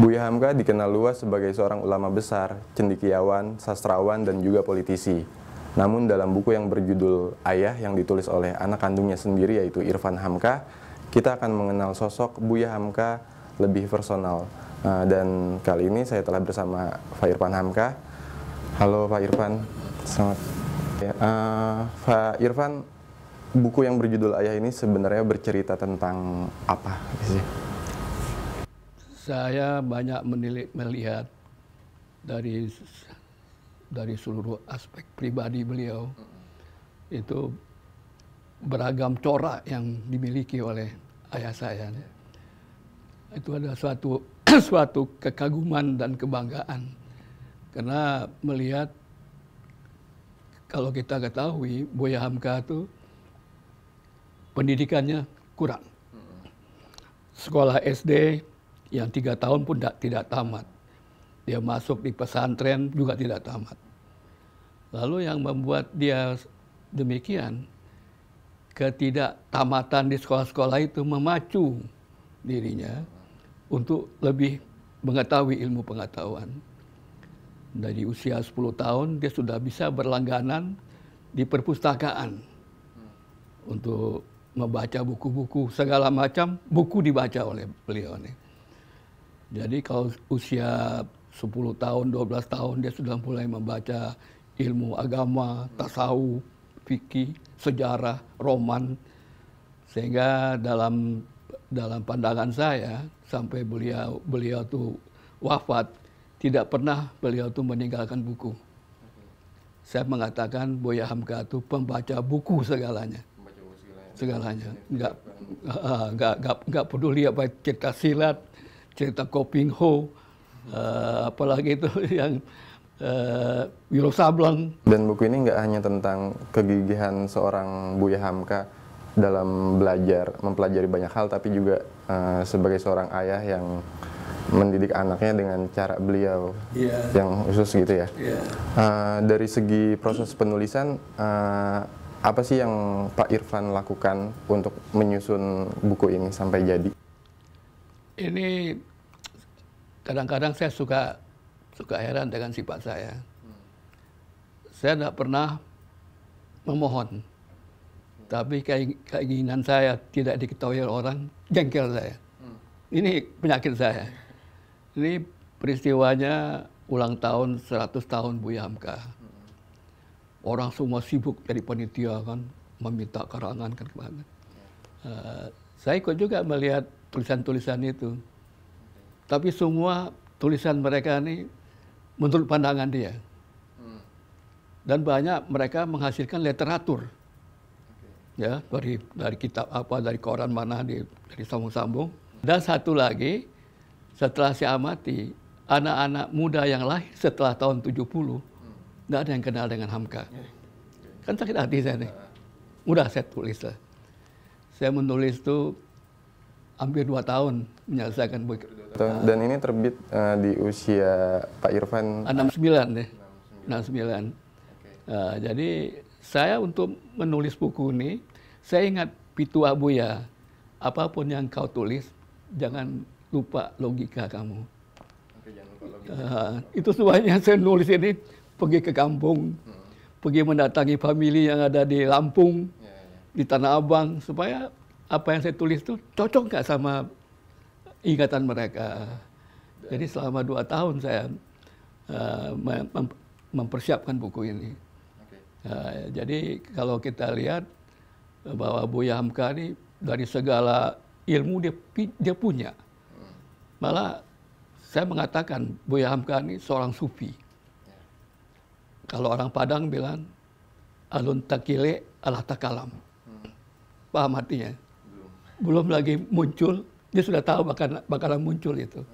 Buya Hamka dikenal luas sebagai seorang ulama besar, cendikiawan, sastrawan, dan juga politisi. Namun dalam buku yang berjudul Ayah yang ditulis oleh anak kandungnya sendiri yaitu Irfan Hamka, kita akan mengenal sosok Buya Hamka lebih personal. Nah, dan kali ini saya telah bersama Pak Irfan Hamka. Halo Pak Irfan, selamat. Uh, Pak Irfan, buku yang berjudul Ayah ini sebenarnya bercerita tentang apa sih? saya banyak menilik, melihat dari dari seluruh aspek pribadi beliau itu beragam corak yang dimiliki oleh ayah saya. Itu adalah suatu suatu kekaguman dan kebanggaan karena melihat kalau kita ketahui Boya Hamka itu pendidikannya kurang. Sekolah SD yang tiga tahun pun tidak, tidak tamat. Dia masuk di pesantren juga tidak tamat. Lalu yang membuat dia demikian, ketidaktamatan di sekolah-sekolah itu memacu dirinya untuk lebih mengetahui ilmu pengetahuan. Dari usia 10 tahun dia sudah bisa berlangganan di perpustakaan untuk membaca buku-buku segala macam buku dibaca oleh beliau nih. Jadi kalau usia 10 tahun, 12 tahun dia sudah mulai membaca ilmu agama, tasawuf, fikih, sejarah, roman. Sehingga dalam dalam pandangan saya sampai beliau beliau tuh wafat tidak pernah beliau tuh meninggalkan buku. Saya mengatakan Boya Hamka itu pembaca buku segalanya. segalanya. Segalanya. Enggak enggak enggak peduli apa cerita silat, cerita Koping Ho, uh, eh, apalagi itu yang uh, Wiro Sableng. Dan buku ini nggak hanya tentang kegigihan seorang Buya Hamka dalam belajar, mempelajari banyak hal, tapi juga uh, sebagai seorang ayah yang mendidik anaknya dengan cara beliau yeah. yang khusus gitu ya. Yeah. Iya. Uh, dari segi proses penulisan, uh, apa sih yang Pak Irfan lakukan untuk menyusun buku ini sampai jadi? ini kadang-kadang saya suka suka heran dengan sifat saya. Saya tidak pernah memohon, tapi keinginan saya tidak diketahui orang, jengkel saya. Ini penyakit saya. Ini peristiwanya ulang tahun 100 tahun Buya Hamka. Orang semua sibuk dari panitia kan, meminta karangan kan kemana. Uh, saya ikut juga melihat tulisan-tulisan itu. Tapi semua tulisan mereka ini menurut pandangan dia. Hmm. Dan banyak mereka menghasilkan literatur. Ya, dari dari kitab apa, dari koran mana, di, dari sambung-sambung. Dan satu lagi, setelah saya amati, anak-anak muda yang lahir setelah tahun 70, tidak hmm. ada yang kenal dengan Hamka. Ya. Kan sakit hati saya nih. mudah saya tulis lah. Saya menulis tuh hampir dua tahun menyelesaikan buku. Dan ini terbit uh, di usia Pak Irfan? 69 deh, 69. Okay. Uh, jadi saya untuk menulis buku ini, saya ingat Pitu Abuya, apapun yang kau tulis, jangan lupa logika kamu. Uh, itu semuanya saya nulis ini pergi ke kampung, hmm. pergi mendatangi famili yang ada di Lampung, yeah, yeah. Ya. di Tanah Abang, supaya apa yang saya tulis itu cocok nggak sama ingatan mereka. Jadi selama dua tahun saya uh, mem mempersiapkan buku ini. Uh, jadi kalau kita lihat eh, bahwa Buya Hamka ini dari segala ilmu dia dia punya. Hmm. Malah saya mengatakan Buya Hamka ini seorang sufi. Ya. Kalau orang Padang bilang alun takile ala takalam. Hmm. Paham artinya? belum lagi muncul, dia sudah tahu bakal bakalan muncul itu.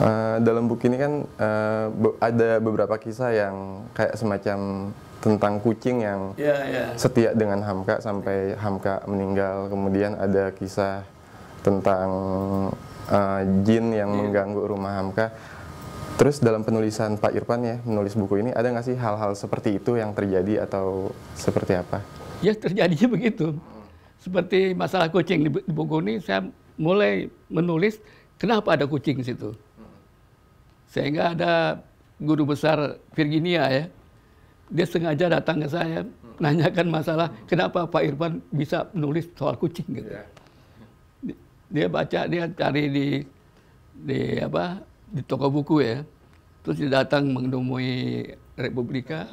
Uh, dalam buku ini kan uh, ada beberapa kisah yang kayak semacam tentang kucing yang yeah, yeah. setia dengan Hamka sampai Hamka meninggal. Kemudian ada kisah tentang uh, jin yang yeah. mengganggu rumah Hamka. Terus dalam penulisan Pak Irfan ya, menulis buku ini ada nggak sih hal-hal seperti itu yang terjadi atau seperti apa? Ya terjadinya begitu seperti masalah kucing di, di buku ini saya mulai menulis kenapa ada kucing di situ. Sehingga ada guru besar Virginia ya, dia sengaja datang ke saya nanyakan masalah kenapa Pak Irfan bisa menulis soal kucing gitu. Iya. Dia baca, dia cari di di apa di toko buku ya. Terus dia datang menemui Republika,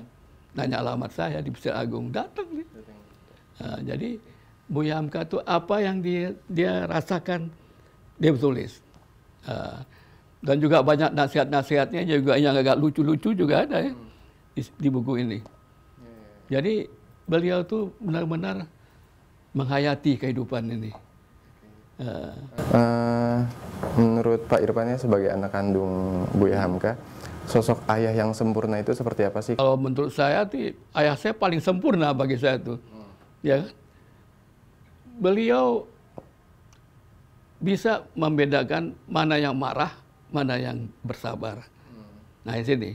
nanya alamat saya di Besar Agung, datang dia. Nah, jadi Buya Hamka itu apa yang dia, dia rasakan dia tulis. Uh, ah, dan juga banyak nasihat-nasihatnya juga yang agak lucu-lucu juga ada ya di, di buku ini. Jadi beliau tuh benar-benar menghayati kehidupan ini. Uh. Uh, menurut Pak Irfannya sebagai anak kandung Buya Hamka, sosok ayah yang sempurna itu seperti apa sih? Kalau menurut saya ayah saya paling sempurna bagi saya tuh, ya kan? beliau bisa membedakan mana yang marah, mana yang bersabar. Hmm. Nah, di sini.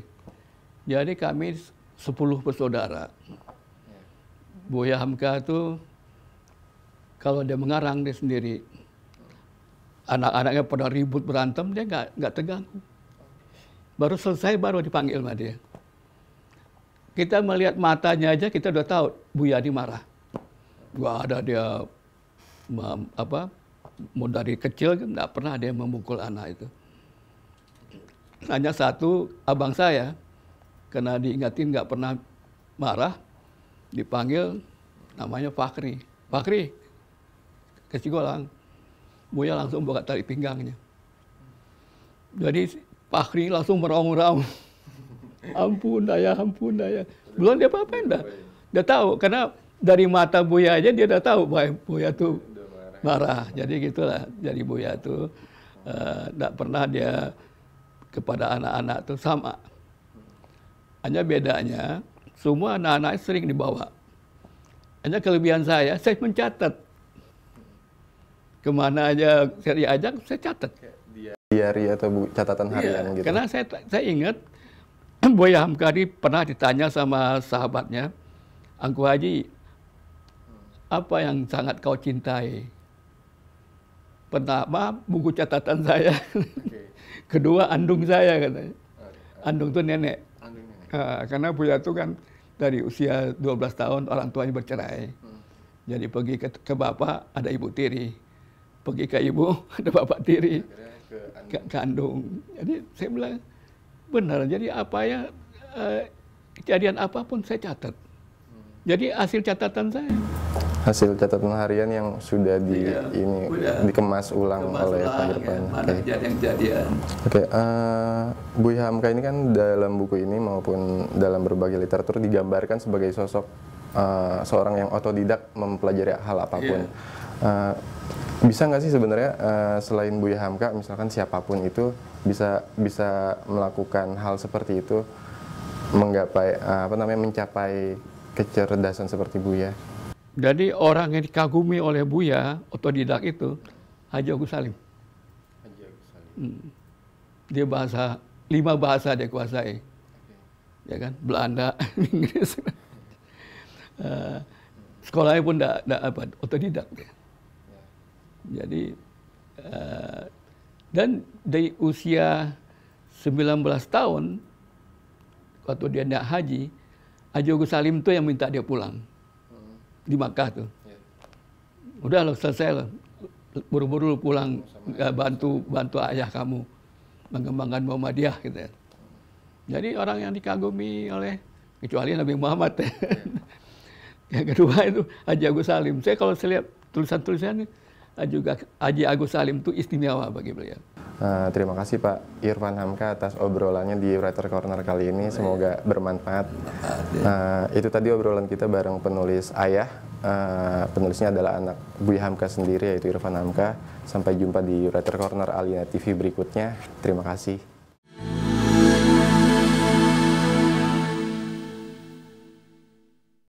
Jadi kami sepuluh bersaudara. Buya Hamka itu kalau dia mengarang dia sendiri, anak-anaknya pada ribut berantem dia nggak nggak terganggu. Baru selesai baru dipanggil sama dia. Kita melihat matanya aja kita udah tahu Buya ini marah. gua ada dia apa mau dari kecil kan nggak pernah ada yang memukul anak itu. Hanya satu abang saya karena diingatin nggak pernah marah, dipanggil namanya Fakri. Fakri, ke Cigolang. Buya langsung buka tali pinggangnya. Jadi Fakri langsung meraung-raung. ampun daya, ampun daya. Belum dia apa apa dah. Dia tahu, karena dari mata Buya aja dia udah tahu, Buya, Buya marah. Jadi gitulah. Jadi Buya itu tidak eh, uh, pernah dia kepada anak-anak itu sama. Hanya bedanya semua anak-anak sering dibawa. Hanya kelebihan saya, saya mencatat. Kemana aja saya diajak, saya catat. Diari atau catatan iya, harian iya, gitu. Karena saya saya ingat Boya Hamkari pernah ditanya sama sahabatnya, Angku Haji, apa yang sangat kau cintai? Pertama, buku catatan saya. Kedua, andung saya katanya. Oh, iya. Andung itu nenek. Uh, karena Buya itu kan dari usia 12 tahun orang tuanya bercerai. Hmm. Jadi pergi ke, ke bapak ada ibu tiri. Pergi ke ibu ada bapak tiri. ke, andung. Ke, andung. Jadi saya bilang, benar. Jadi apa ya, uh, kejadian apapun saya catat. Hmm. Jadi hasil catatan saya hasil catatan harian yang sudah di iya, ini udah. dikemas ulang Kemas oleh Pak ya, Irfan. Ya, Oke, okay, Bu Hamka ini kan dalam buku ini maupun dalam berbagai literatur digambarkan sebagai sosok uh, seorang yang otodidak mempelajari hal apapun. Uh, bisa nggak sih sebenarnya uh, selain Bu Hamka misalkan siapapun itu bisa bisa melakukan hal seperti itu menggapai uh, apa namanya mencapai kecerdasan seperti Buya? Jadi orang yang dikagumi oleh Buya, otodidak itu, Haji Agus Salim. Haji Agus Salim. Hmm. Dia bahasa, lima bahasa dia kuasai. Ya kan? Belanda, Inggris. uh, sekolahnya pun tidak apa, otodidak dia. Ya. Jadi, uh, dan dari usia 19 tahun, waktu dia tidak haji, Haji Agus Salim itu yang minta dia pulang di Makkah tuh. Ya. Udah lo selesai lah. Buru-buru pulang ya, bantu bantu ayah kamu mengembangkan Muhammadiyah gitu ya. Jadi orang yang dikagumi oleh kecuali Nabi Muhammad. Ya. yang kedua itu Haji Agus Salim. Saya kalau saya lihat tulisan-tulisannya Haji Agus Salim itu istimewa bagi beliau. Uh, terima kasih Pak Irfan Hamka atas obrolannya di Writer Corner kali ini. Semoga bermanfaat. Uh, itu tadi obrolan kita bareng penulis ayah. Uh, penulisnya adalah anak Bu Hamka sendiri yaitu Irfan Hamka. Sampai jumpa di Writer Corner Alina TV berikutnya. Terima kasih.